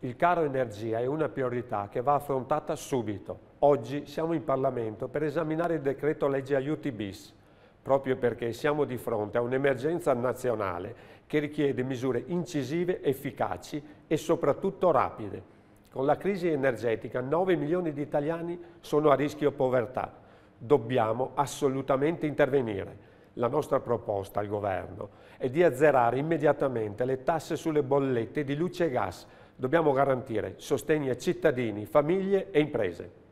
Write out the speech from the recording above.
Il caro energia è una priorità che va affrontata subito. Oggi siamo in Parlamento per esaminare il decreto legge aiuti bis, proprio perché siamo di fronte a un'emergenza nazionale che richiede misure incisive, efficaci e soprattutto rapide. Con la crisi energetica 9 milioni di italiani sono a rischio povertà. Dobbiamo assolutamente intervenire. La nostra proposta al Governo è di azzerare immediatamente le tasse sulle bollette di luce e gas dobbiamo garantire sostegni a cittadini, famiglie e imprese.